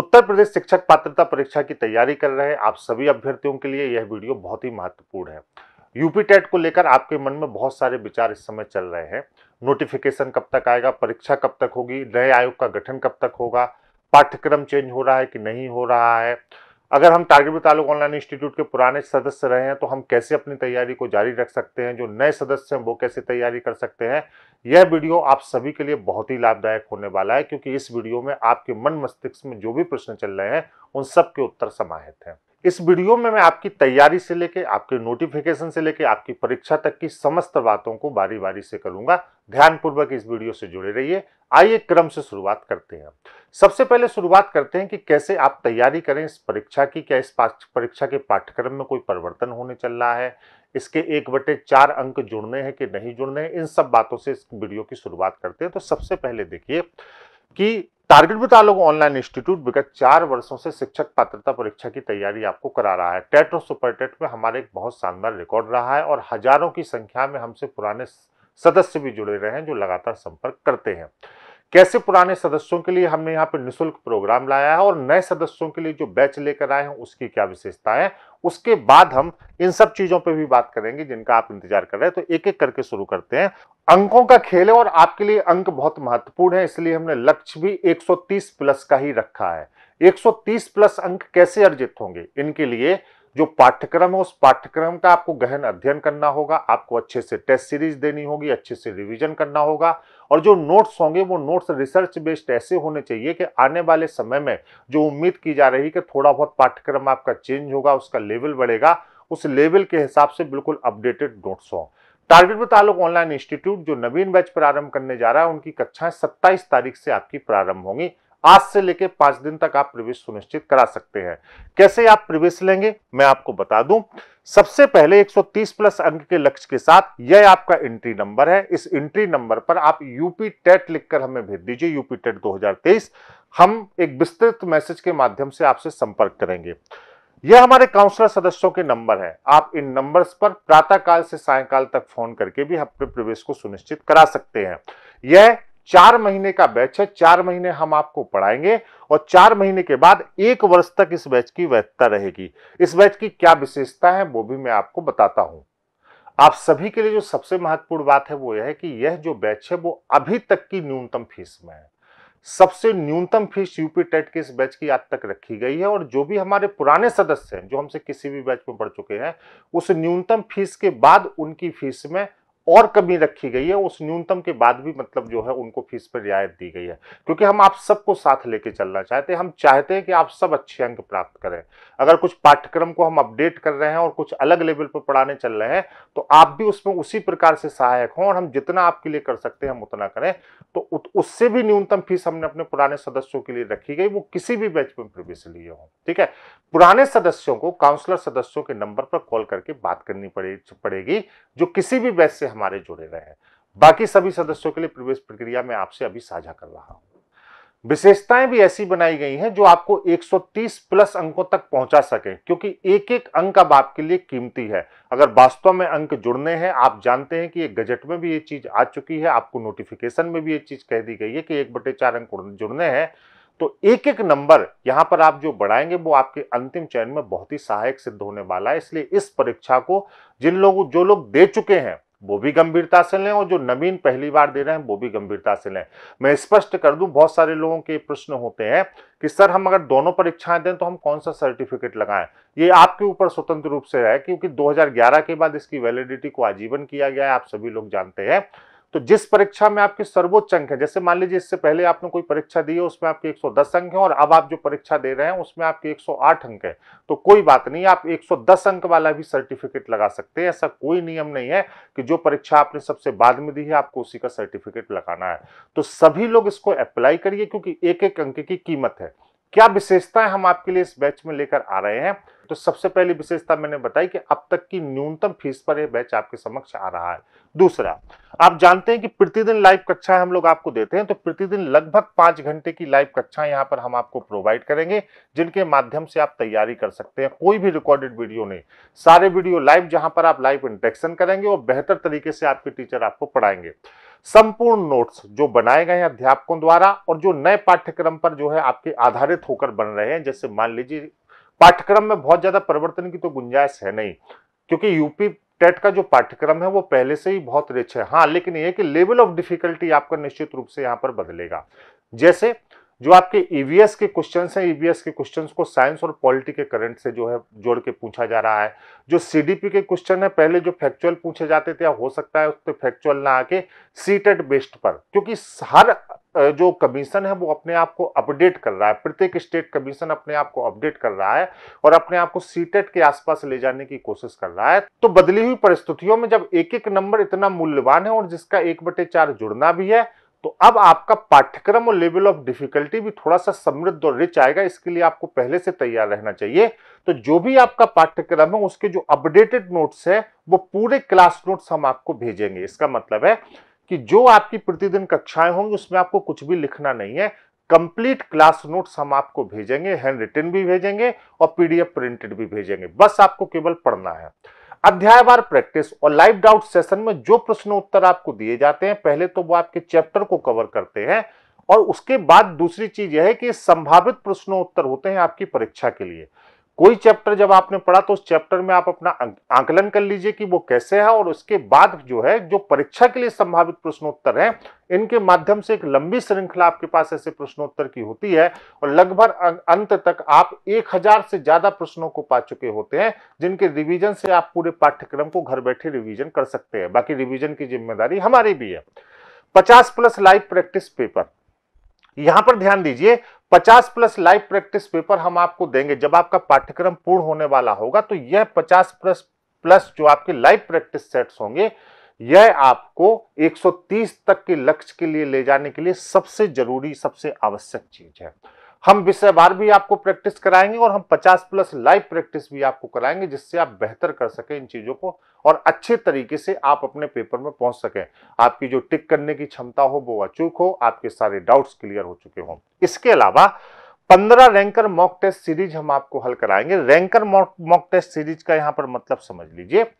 उत्तर प्रदेश शिक्षक पात्रता परीक्षा की तैयारी कर रहे आप सभी अभ्यर्थियों के लिए यह वीडियो बहुत ही महत्वपूर्ण है यूपी टेट को लेकर आपके मन में बहुत सारे विचार इस समय चल रहे हैं नोटिफिकेशन कब तक आएगा परीक्षा कब तक होगी नए आयोग का गठन कब तक होगा पाठ्यक्रम चेंज हो रहा है कि नहीं हो रहा है अगर हम टारगेट तालुक ऑनलाइन इंस्टीट्यूट के पुराने सदस्य रहे हैं तो हम कैसे अपनी तैयारी को जारी रख सकते हैं जो नए सदस्य हैं वो कैसे तैयारी कर सकते हैं यह वीडियो आप सभी के लिए बहुत ही लाभदायक होने वाला है क्योंकि इस वीडियो में आपके मन मस्तिष्क में जो भी प्रश्न चल रहे हैं उन सब के उत्तर समाहित हैं इस वीडियो में मैं आपकी तैयारी से लेके आपके नोटिफिकेशन से लेके आपकी परीक्षा तक की समस्त बातों को बारी बारी से करूंगा ध्यानपूर्वक इस वीडियो से जुड़े रहिए आइए क्रम से शुरुआत करते हैं सबसे पहले शुरुआत करते हैं कि कैसे आप तैयारी करें इस परीक्षा की क्या इस परीक्षा के पाठ्यक्रम में कोई परिवर्तन होने चल रहा है इसके एक बटे चार अंक जुड़ने हैं कि नहीं जुड़ने हैं इन सब बातों से इस वीडियो की शुरुआत करते हैं तो सबसे पहले देखिए कि टारगेट बता तो लोग ऑनलाइन इंस्टीट्यूट विगत चार वर्षों से शिक्षक पात्रता परीक्षा की तैयारी आपको करा रहा है टेट और सुपर टेट में हमारे एक बहुत शानदार रिकॉर्ड रहा है और हजारों की संख्या में हमसे पुराने सदस्य भी जुड़े रहे हैं जो लगातार संपर्क करते हैं कैसे पुराने सदस्यों के लिए हमने यहाँ पे निशुल्क प्रोग्राम लाया है और नए सदस्यों के लिए जो बैच लेकर आए हैं उसकी क्या विशेषता है उसके बाद हम इन सब चीजों पे भी बात करेंगे जिनका आप इंतजार कर रहे हैं तो एक एक करके शुरू करते हैं अंकों का खेल है और आपके लिए अंक बहुत महत्वपूर्ण है इसलिए हमने लक्ष्य भी एक प्लस का ही रखा है 130 प्लस अंक कैसे अर्जित होंगे इनके लिए जो पाठ्यक्रम है उस पाठ्यक्रम का आपको गहन अध्ययन करना होगा आपको अच्छे से टेस्ट सीरीज देनी होगी अच्छे से रिवीजन करना होगा और जो नोट्स होंगे वो नोट्स रिसर्च बेस्ड ऐसे होने चाहिए कि आने वाले समय में जो उम्मीद की जा रही है कि थोड़ा बहुत पाठ्यक्रम आपका चेंज होगा उसका लेवल बढ़ेगा उस लेवल के हिसाब से बिल्कुल अपडेटेड नोट्स हों टारगेट बता ऑनलाइन इंस्टीट्यूट जो नवीन बैच प्रारंभ करने जा रहा है उनकी कक्षाएं 27 तारीख से आपकी प्रारंभ होंगी आज से लेकर पांच दिन तक आप प्रवेश सुनिश्चित करा सकते हैं कैसे आप प्रवेश लेंगे मैं आपको बता दूं सबसे पहले 130 प्लस अंक के लक्ष्य के साथ यह आपका एंट्री नंबर है इस एंट्री नंबर पर आप यूपी टेट e लिखकर हमें भेज दीजिए यूपी टेट e दो हम एक विस्तृत मैसेज के माध्यम से आपसे संपर्क करेंगे यह हमारे काउंसलर सदस्यों के नंबर है आप इन नंबर्स पर प्रातःकाल से सायकाल तक फोन करके भी अपने प्रवेश को सुनिश्चित करा सकते हैं यह चार महीने का बैच है चार महीने हम आपको पढ़ाएंगे और चार महीने के बाद एक वर्ष तक इस बैच की वैधता रहेगी इस बैच की क्या विशेषता है वो भी मैं आपको बताता हूं आप सभी के लिए जो सबसे महत्वपूर्ण बात है वो यह है कि यह जो बैच है वो अभी तक की न्यूनतम फीस में है सबसे न्यूनतम फीस यूपी टेट के इस बैच की आज तक रखी गई है और जो भी हमारे पुराने सदस्य हैं जो हमसे किसी भी बैच में पढ़ चुके हैं उस न्यूनतम फीस के बाद उनकी फीस में और कमी रखी गई है उस न्यूनतम के बाद भी मतलब जो है उनको फीस पर रियायत दी गई है क्योंकि हम आप सबको साथ लेके चलना चाहते हैं हम चाहते हैं कि आप सब अच्छे अंक प्राप्त करें अगर कुछ पाठ्यक्रम को हम अपडेट कर रहे हैं और कुछ अलग लेवल पर पढ़ाने चल रहे हैं तो आप भी उसमें उसी प्रकार से सहायक हों और हम जितना आपके लिए कर सकते हैं हम उतना करें तो उससे भी न्यूनतम फीस हमने अपने पुराने सदस्यों के लिए रखी गई वो किसी भी बैच में प्रवेश लिए हों ठीक है पुराने सदस्यों को काउंसलर सदस्यों के नंबर पर कॉल करके बात करनी पड़ेगी जो किसी भी बैच से हमारे जुड़े रहे हैं बाकी सभी सदस्यों के लिए प्रवेश प्रक्रिया में आपसे अभी साझा कर रहा हूं विशेषताएं भी ऐसी बनाई गई हैं जो आपको 130 प्लस अंकों तक पहुंचा सके क्योंकि एक एक अंक अब आपके लिए कीमती है अगर वास्तव में अंक जुड़ने हैं आप जानते हैं कि ये गजट में भी ये चीज आ चुकी है आपको नोटिफिकेशन में भी ये चीज कह दी गई है कि एक बटे चार अंक जुड़ने हैं तो एक एक नंबर यहां पर आप जो बढ़ाएंगे वो आपके अंतिम चयन में बहुत ही सहायक सिद्ध होने वाला है इसलिए इस परीक्षा को जिन लोगों जो लोग दे चुके हैं वो भी गंभीरता से लें और जो नवीन पहली बार दे रहे हैं वो भी गंभीरता से लें मैं स्पष्ट कर दूं बहुत सारे लोगों के प्रश्न होते हैं कि सर हम अगर दोनों परीक्षाएं दें तो हम कौन सा सर्टिफिकेट लगाएं ये आपके ऊपर स्वतंत्र रूप से है क्योंकि 2011 के बाद इसकी वैलिडिटी को आजीवन किया गया है आप सभी लोग जानते हैं तो जिस परीक्षा में आपके सर्वोच्च अंक है जैसे मान लीजिए इससे पहले आपने कोई परीक्षा दी है उसमें आपके 110 अंक है और अब आप जो परीक्षा दे रहे हैं उसमें आपके 108 अंक है तो कोई बात नहीं आप 110 अंक वाला भी सर्टिफिकेट लगा सकते हैं ऐसा कोई नियम नहीं है कि जो परीक्षा आपने सबसे बाद में दी है आपको उसी का सर्टिफिकेट लगाना है तो सभी लोग इसको अप्लाई करिए क्योंकि एक एक अंक की कीमत है क्या विशेषताएं हम आपके लिए इस बैच में लेकर आ रहे हैं तो सबसे पहली विशेषता मैंने बताई कि अब तक की न्यूनतम फीस पर यह बैच आपके समक्ष आ रहा है दूसरा आप जानते हैं कि प्रतिदिन लाइव कक्षा हम लोग आपको देते हैं तो प्रतिदिन लगभग पांच घंटे की लाइव कक्षा यहाँ पर हम आपको प्रोवाइड करेंगे जिनके माध्यम से आप तैयारी कर सकते हैं कोई भी रिकॉर्डेड वीडियो नहीं सारे वीडियो लाइव जहां पर आप लाइव इंटरेक्शन करेंगे और बेहतर तरीके से आपके टीचर आपको पढ़ाएंगे संपूर्ण नोट्स जो बनाए गए हैं अध्यापकों द्वारा और जो नए पाठ्यक्रम पर जो है आपके आधारित होकर बन रहे हैं जैसे मान लीजिए पाठ्यक्रम में बहुत ज्यादा परिवर्तन की तो गुंजाइश है नहीं क्योंकि यूपी टेट का जो पाठ्यक्रम है वो पहले से ही बहुत रिच है हाँ लेकिन ये कि लेवल ऑफ डिफिकल्टी आपका निश्चित रूप से यहाँ पर बदलेगा जैसे जो आपके ईवीएस e के क्वेश्चंस हैं ईवीएस e के क्वेश्चंस को साइंस और पॉलिटी के करंट से जो है जोड़ के पूछा जा रहा है जो सीडीपी के क्वेश्चन है पहले जो फैक्चुअल पूछे जाते थे हो सकता है उस पर फैक्चुअल ना आके सीटेड बेस्ड पर क्योंकि हर जो कमीशन है वो अपने आप को अपडेट कर रहा है प्रत्येक स्टेट कमीशन अपने आप को अपडेट कर रहा है और अपने आप को सीटेट के आसपास ले जाने की कोशिश कर रहा है तो बदली हुई परिस्थितियों में जब एक एक नंबर इतना मूल्यवान है और जिसका एक बटे चार जुड़ना भी है तो अब आपका पाठ्यक्रम और लेवल ऑफ डिफिकल्टी भी थोड़ा सा समृद्ध और रिच आएगा इसके लिए आपको पहले से तैयार रहना चाहिए तो जो भी आपका पाठ्यक्रम है उसके जो अपडेटेड नोट्स है वो पूरे क्लास नोट्स हम आपको भेजेंगे इसका मतलब है कि जो आपकी प्रतिदिन कक्षाएं होंगी उसमें आपको कुछ भी लिखना नहीं है कंप्लीट क्लास नोट्स हम आपको भेजेंगे हैंड रिटर्न भी भेजेंगे और पीडीएफ प्रिंटेड भी भेजेंगे बस आपको केवल पढ़ना है अध्यायवार प्रैक्टिस और लाइव डाउट सेशन में जो प्रश्न उत्तर आपको दिए जाते हैं पहले तो वो आपके चैप्टर को कवर करते हैं और उसके बाद दूसरी चीज यह है कि संभावित प्रश्नोत्तर होते हैं आपकी परीक्षा के लिए कोई चैप्टर जब आपने पढ़ा तो उस चैप्टर में आप अपना आंकलन कर लीजिए कि वो कैसे है और उसके बाद जो है जो परीक्षा के लिए संभावित प्रश्नोत्तर हैं इनके माध्यम से एक लंबी श्रृंखला आपके पास ऐसे प्रश्नोत्तर की होती है और लगभग अं, अंत तक आप 1000 से ज्यादा प्रश्नों को पा चुके होते हैं जिनके रिविजन से आप पूरे पाठ्यक्रम को घर बैठे रिविजन कर सकते हैं बाकी रिविजन की जिम्मेदारी हमारी भी है पचास प्लस लाइव प्रैक्टिस पेपर यहां पर ध्यान दीजिए 50 प्लस लाइव प्रैक्टिस पेपर हम आपको देंगे जब आपका पाठ्यक्रम पूर्ण होने वाला होगा तो यह 50 प्लस प्लस जो आपके लाइव प्रैक्टिस सेट्स होंगे यह आपको 130 तक के लक्ष्य के लिए ले जाने के लिए सबसे जरूरी सबसे आवश्यक चीज है हम विषय बार भी आपको प्रैक्टिस कराएंगे और हम 50 प्लस लाइव प्रैक्टिस भी आपको कराएंगे जिससे आप बेहतर कर सकें इन चीज़ों को और अच्छे तरीके से आप अपने पेपर में पहुंच सके आपकी जो टिक करने की क्षमता हो वो अचूक हो आपके सारे डाउट्स क्लियर हो चुके हों इसके अलावा पंद्रह रैंकर मॉक टेस्ट सीरीज हम आपको हल कराएंगे रैंकर मॉक टेस्ट सीरीज का यहां पर मतलब समझ लीजिए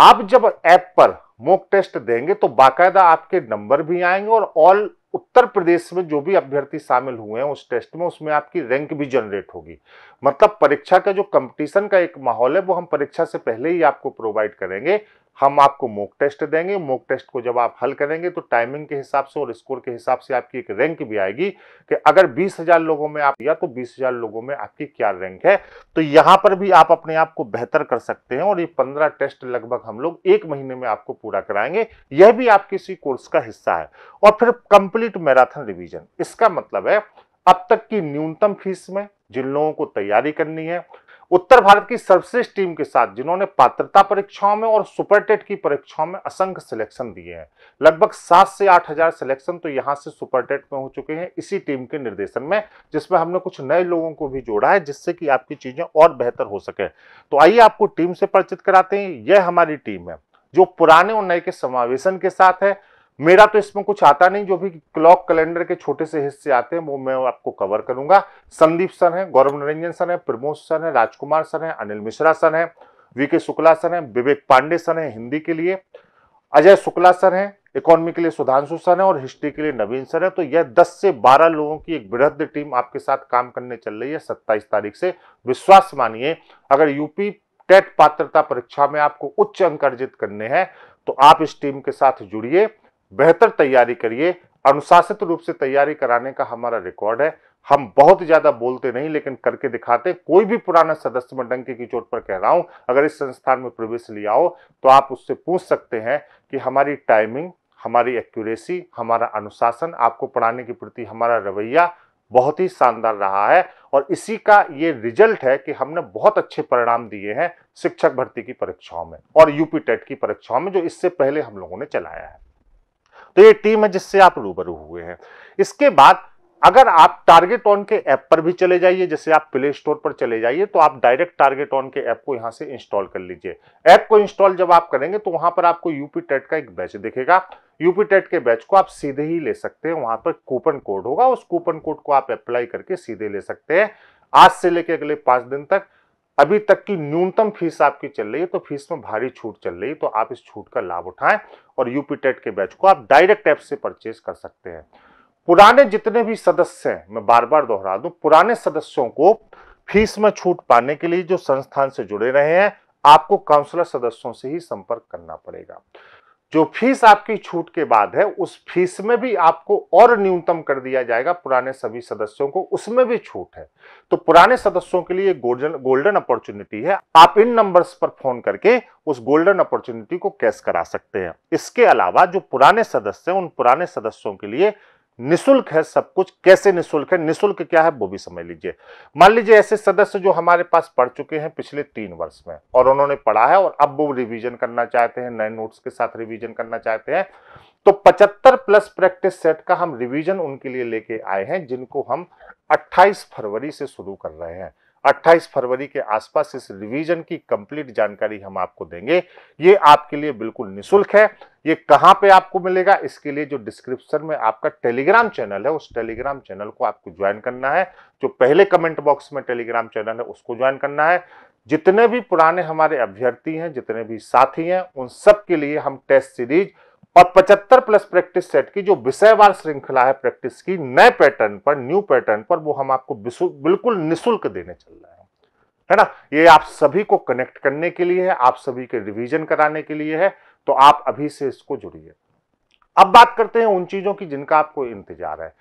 आप जब ऐप पर मॉक टेस्ट देंगे तो बाकायदा आपके नंबर भी आएंगे और ऑल उत्तर प्रदेश में जो भी अभ्यर्थी शामिल हुए हैं उस टेस्ट में उसमें आपकी रैंक भी जनरेट होगी मतलब परीक्षा का जो कंपटीशन का एक माहौल है वो हम परीक्षा से पहले ही आपको प्रोवाइड करेंगे हम आपको मोक टेस्ट देंगे मोक टेस्ट को जब आप हल करेंगे तो टाइमिंग के हिसाब से और स्कोर के हिसाब से आपकी एक रैंक भी आएगी कि अगर 20,000 लोगों में आप या तो 20,000 लोगों में आपकी क्या रैंक है तो यहां पर भी आप अपने आप को बेहतर कर सकते हैं और ये 15 टेस्ट लगभग हम लोग एक महीने में आपको पूरा कराएंगे यह भी आपके इसी कोर्स का हिस्सा है और फिर कंप्लीट मैराथन रिविजन इसका मतलब है अब तक की न्यूनतम फीस में जिन लोगों को तैयारी करनी है उत्तर भारत की सर्वश्रेष्ठ टीम के साथ जिन्होंने पात्रता परीक्षाओं में और सुपरटेट की परीक्षाओं में असंख्य सिलेक्शन दिए हैं लगभग सात से आठ हजार सिलेक्शन तो यहां से सुपरटेट में हो चुके हैं इसी टीम के निर्देशन में जिसमें हमने कुछ नए लोगों को भी जोड़ा है जिससे कि आपकी चीजें और बेहतर हो सके तो आइए आपको टीम से परिचित कराते हैं यह हमारी टीम है जो पुराने और नए के समावेशन के साथ है मेरा तो इसमें कुछ आता नहीं जो भी क्लॉक कैलेंडर के छोटे से हिस्से आते हैं वो मैं आपको कवर करूंगा संदीप सर है गौरव निरंजन सर है प्रमोद सर है राजकुमार सर है अनिल मिश्रा सर है वीके शुक्ला सर है विवेक पांडे सर है हिंदी के लिए अजय शुक्ला सर है इकोनॉमी के लिए सुधांशु सर है और हिस्ट्री के लिए नवीन सर है तो यह दस से बारह लोगों की एक बृहद टीम आपके साथ काम करने चल रही है सत्ताईस तारीख से विश्वास मानिए अगर यूपी टेट पात्रता परीक्षा में आपको उच्च अंक अर्जित करने हैं तो आप इस टीम के साथ जुड़िए बेहतर तैयारी करिए अनुशासित रूप से तैयारी कराने का हमारा रिकॉर्ड है हम बहुत ज्यादा बोलते नहीं लेकिन करके दिखाते कोई भी पुराना सदस्य मैं डंके की चोट पर कह रहा हूं अगर इस संस्थान में प्रवेश लिया हो तो आप उससे पूछ सकते हैं कि हमारी टाइमिंग हमारी एक्यूरेसी हमारा अनुशासन आपको पढ़ाने के प्रति हमारा रवैया बहुत ही शानदार रहा है और इसी का ये रिजल्ट है कि हमने बहुत अच्छे परिणाम दिए हैं शिक्षक भर्ती की परीक्षाओं में और यूपी टेट e की परीक्षाओं में जो इससे पहले हम लोगों ने चलाया है तो ये टीम है जिससे आप रूबरू हुए हैं इसके बाद अगर आप टारगेट ऑन के ऐप पर भी चले जाइए जैसे आप प्ले स्टोर पर चले जाइए तो आप डायरेक्ट टारगेट ऑन के ऐप को यहां से इंस्टॉल कर लीजिए ऐप को इंस्टॉल जब आप करेंगे तो वहां पर आपको यूपी टेट का एक बैच दिखेगा यूपी टेट के बैच को आप सीधे ही ले सकते हैं वहां पर कूपन कोड होगा उस कूपन कोड को आप अप्लाई करके सीधे ले सकते हैं आज से लेके अगले पांच दिन तक अभी तक की न्यूनतम फीस आपकी चल रही है तो फीस में भारी छूट चल रही है तो आप इस छूट का लाभ उठाएं और यूपी टेट के बैच को आप डायरेक्ट ऐप से परचेज कर सकते हैं पुराने जितने भी सदस्य हैं मैं बार बार दोहरा दूं पुराने सदस्यों को फीस में छूट पाने के लिए जो संस्थान से जुड़े रहे हैं आपको काउंसलर सदस्यों से ही संपर्क करना पड़ेगा जो फीस आपकी छूट के बाद है उस फीस में भी आपको और न्यूनतम कर दिया जाएगा पुराने सभी सदस्यों को उसमें भी छूट है तो पुराने सदस्यों के लिए गोल्डन गोल्डन अपॉर्चुनिटी है आप इन नंबर्स पर फोन करके उस गोल्डन अपॉर्चुनिटी को कैश करा सकते हैं इसके अलावा जो पुराने सदस्य हैं उन पुराने सदस्यों के लिए निशुल्क है सब कुछ कैसे निशुल्क है निशुल्क क्या है वो भी समझ लीजिए मान लीजिए ऐसे सदस्य जो हमारे पास पढ़ चुके हैं पिछले तीन वर्ष में और उन्होंने पढ़ा है और अब वो रिवीजन करना चाहते हैं नए नोट्स के साथ रिवीजन करना चाहते हैं तो 75 प्लस प्रैक्टिस सेट का हम रिवीजन उनके लिए लेके आए हैं जिनको हम 28 फरवरी से शुरू कर रहे हैं 28 फरवरी के आसपास इस रिवीजन की कंप्लीट जानकारी हम आपको देंगे ये आपके लिए बिल्कुल निशुल्क है ये कहाँ पे आपको मिलेगा इसके लिए जो डिस्क्रिप्शन में आपका टेलीग्राम चैनल है उस टेलीग्राम चैनल को आपको ज्वाइन करना है जो पहले कमेंट बॉक्स में टेलीग्राम चैनल है उसको ज्वाइन करना है जितने भी पुराने हमारे अभ्यर्थी हैं जितने भी साथी हैं उन सब के लिए हम टेस्ट सीरीज और 75 प्लस प्रैक्टिस सेट की जो विषयवार श्रृंखला है प्रैक्टिस की नए पैटर्न पर न्यू पैटर्न पर वो हम आपको बिल्कुल निशुल्क देने चल रहे हैं है ना ये आप सभी को कनेक्ट करने के लिए है आप सभी के रिवीजन कराने के लिए है तो आप अभी से इसको जुड़िए अब बात करते हैं उन चीजों की जिनका आपको इंतजार है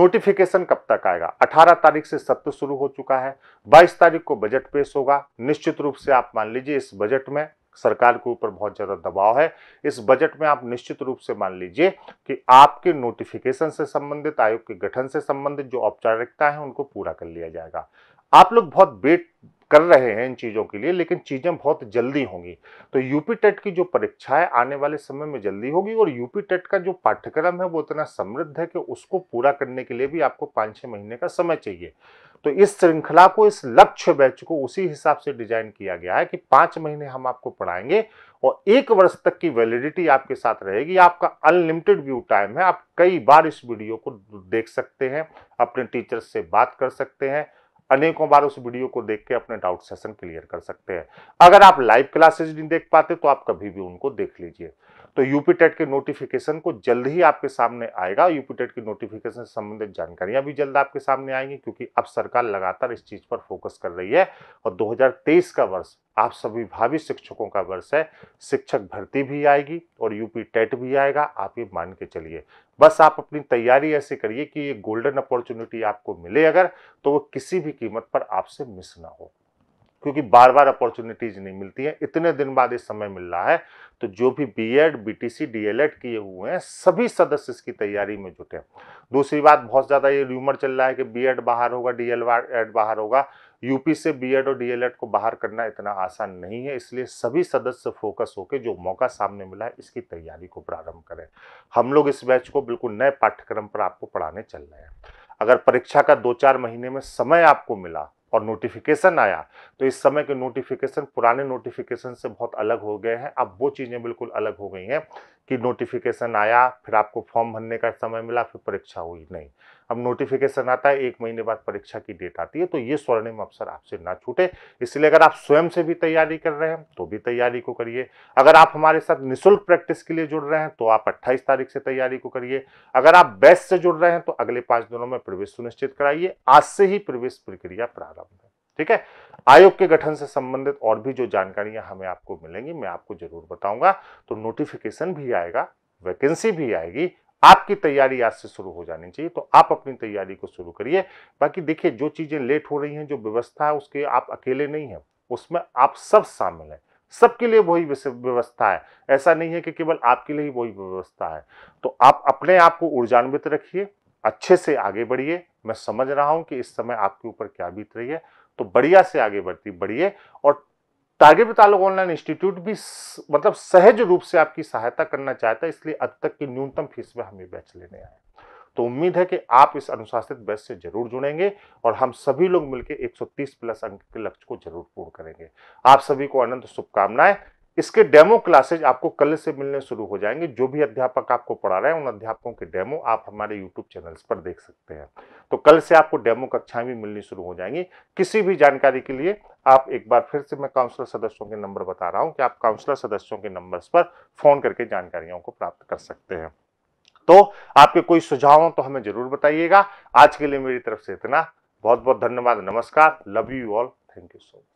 नोटिफिकेशन कब तक आएगा 18 तारीख से सत्र शुरू हो चुका है 22 तारीख को बजट पेश होगा निश्चित रूप से आप मान लीजिए इस बजट में सरकार के ऊपर बहुत ज़्यादा दबाव है इस बजट में आप निश्चित रूप से मान लीजिए कि आपके नोटिफिकेशन से संबंधित आयोग के गठन से संबंधित जो औपचारिकता है उनको पूरा कर लिया जाएगा आप लोग बहुत वेट कर रहे हैं इन चीज़ों के लिए लेकिन चीज़ें बहुत जल्दी होंगी तो यूपी टेट की जो परीक्षाएं आने वाले समय में जल्दी होगी और यूपी टेट का जो पाठ्यक्रम है वो इतना समृद्ध है कि उसको पूरा करने के लिए भी आपको पाँच छः महीने का समय चाहिए तो इस श्रृंखला को इस लक्ष्य बैच को उसी हिसाब से डिजाइन किया गया है कि पाँच महीने हम आपको पढ़ाएंगे और एक वर्ष तक की वैलिडिटी आपके साथ रहेगी आपका अनलिमिटेड व्यू टाइम है आप कई बार इस वीडियो को देख सकते हैं अपने टीचर्स से बात कर सकते हैं अनेकों बार उस वीडियो को देख के अपने डाउट सेशन क्लियर कर सकते हैं अगर आप लाइव क्लासेज नहीं देख पाते तो आप कभी भी उनको देख लीजिए तो यूपी टेट के नोटिफिकेशन को जल्द ही आपके सामने आएगा यूपी टेट की नोटिफिकेशन से संबंधित जानकारियां भी जल्द आपके सामने आएंगी क्योंकि अब सरकार लगातार इस चीज़ पर फोकस कर रही है और 2023 का वर्ष आप सभी भावी शिक्षकों का वर्ष है शिक्षक भर्ती भी आएगी और यूपी टेट भी आएगा आप ये मान के चलिए बस आप अपनी तैयारी ऐसे करिए कि ये गोल्डन अपॉर्चुनिटी आपको मिले अगर तो वो किसी भी कीमत पर आपसे मिस ना हो क्योंकि बार बार अपॉर्चुनिटीज नहीं मिलती है इतने दिन बाद इस समय मिल रहा है तो जो भी B Ed B T C D El Ed किए हुए हैं सभी सदस्य इसकी तैयारी में जुटे दूसरी बात बहुत ज़्यादा ये रूमर चल रहा है कि बी एड बाहर होगा डी एल एड बाहर होगा यूपी से एड और डीएलएड को बाहर करना इतना आसान नहीं है इसलिए सभी सदस्य फोकस होकर जो मौका सामने मिला है इसकी तैयारी को प्रारंभ करें हम लोग इस बैच को बिल्कुल नए पाठ्यक्रम पर आपको पढ़ाने चल रहे हैं अगर परीक्षा का दो चार महीने में समय आपको मिला और नोटिफिकेशन आया तो इस समय के नोटिफिकेशन पुराने नोटिफिकेशन से बहुत अलग हो गए हैं अब वो चीज़ें बिल्कुल अलग हो गई हैं कि नोटिफिकेशन आया फिर आपको फॉर्म भरने का समय मिला फिर परीक्षा हुई नहीं अब नोटिफिकेशन आता है एक महीने बाद परीक्षा की डेट आती है तो ये स्वर्णिम अवसर आपसे ना छूटे इसलिए अगर आप स्वयं से भी तैयारी कर रहे हैं तो भी तैयारी को करिए अगर आप हमारे साथ निःशुल्क प्रैक्टिस के लिए जुड़ रहे हैं तो आप अट्ठाईस तारीख से तैयारी को करिए अगर आप बैच से जुड़ रहे हैं तो अगले पाँच दिनों में प्रवेश सुनिश्चित कराइए आज से ही प्रवेश प्रक्रिया प्रारंभ है ठीक है आयोग के गठन से संबंधित और भी जो जानकारियां हमें आपको मिलेंगी मैं आपको जरूर बताऊंगा तो नोटिफिकेशन भी आएगा वैकेंसी भी आएगी आपकी तैयारी आज से शुरू हो जानी चाहिए तो आप अपनी तैयारी को शुरू करिए बाकी देखिए जो चीज़ें लेट हो रही हैं जो व्यवस्था है उसके आप अकेले नहीं हैं उसमें आप सब शामिल हैं सबके लिए वही व्यवस्था है ऐसा नहीं है कि केवल आपके लिए ही वही व्यवस्था है तो आप अपने आप को ऊर्जान्वित रखिए अच्छे से आगे बढ़िए मैं समझ रहा हूं कि इस समय आपके ऊपर क्या बीत रही है तो बढ़िया से आगे बढ़ती बढ़िए और टारगेट पे ऑनलाइन इंस्टीट्यूट भी मतलब सहज रूप से आपकी सहायता करना चाहता है इसलिए अब तक की न्यूनतम फीस में हम ये बैच लेने आए तो उम्मीद है कि आप इस अनुशासित बैच से जरूर जुड़ेंगे और हम सभी लोग मिलकर 130 प्लस अंक के लक्ष्य को जरूर पूर्ण करेंगे आप सभी को अनंत शुभकामनाएं इसके डेमो क्लासेज आपको कल से मिलने शुरू हो जाएंगे जो भी अध्यापक आपको पढ़ा रहे हैं उन अध्यापकों के डेमो आप हमारे यूट्यूब चैनल्स पर देख सकते हैं तो कल से आपको डेमो कक्षाएं भी मिलनी शुरू हो जाएंगी किसी भी जानकारी के लिए आप एक बार फिर से मैं काउंसलर सदस्यों के नंबर बता रहा हूँ कि आप काउंसलर सदस्यों के नंबर पर फोन करके जानकारियों को प्राप्त कर सकते हैं तो आपके कोई सुझाव हो तो हमें जरूर बताइएगा आज के लिए मेरी तरफ से इतना बहुत बहुत धन्यवाद नमस्कार love you all thank you so much